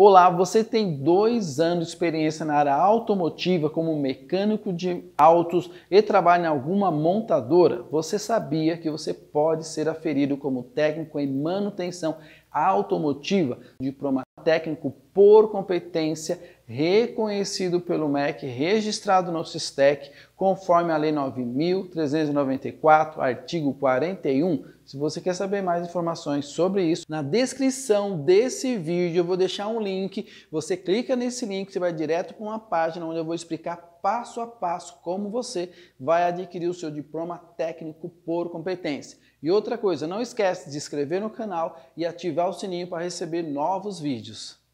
Olá, você tem dois anos de experiência na área automotiva como mecânico de autos e trabalha em alguma montadora? Você sabia que você pode ser aferido como técnico em manutenção automotiva, diploma técnico por competência, reconhecido pelo MEC, registrado no SISTEC, conforme a Lei 9.394, artigo 41. Se você quer saber mais informações sobre isso, na descrição desse vídeo eu vou deixar um link. Você clica nesse link, você vai direto para uma página onde eu vou explicar passo a passo como você vai adquirir o seu diploma técnico por competência. E outra coisa, não esquece de se inscrever no canal e ativar o sininho para receber novos vídeos.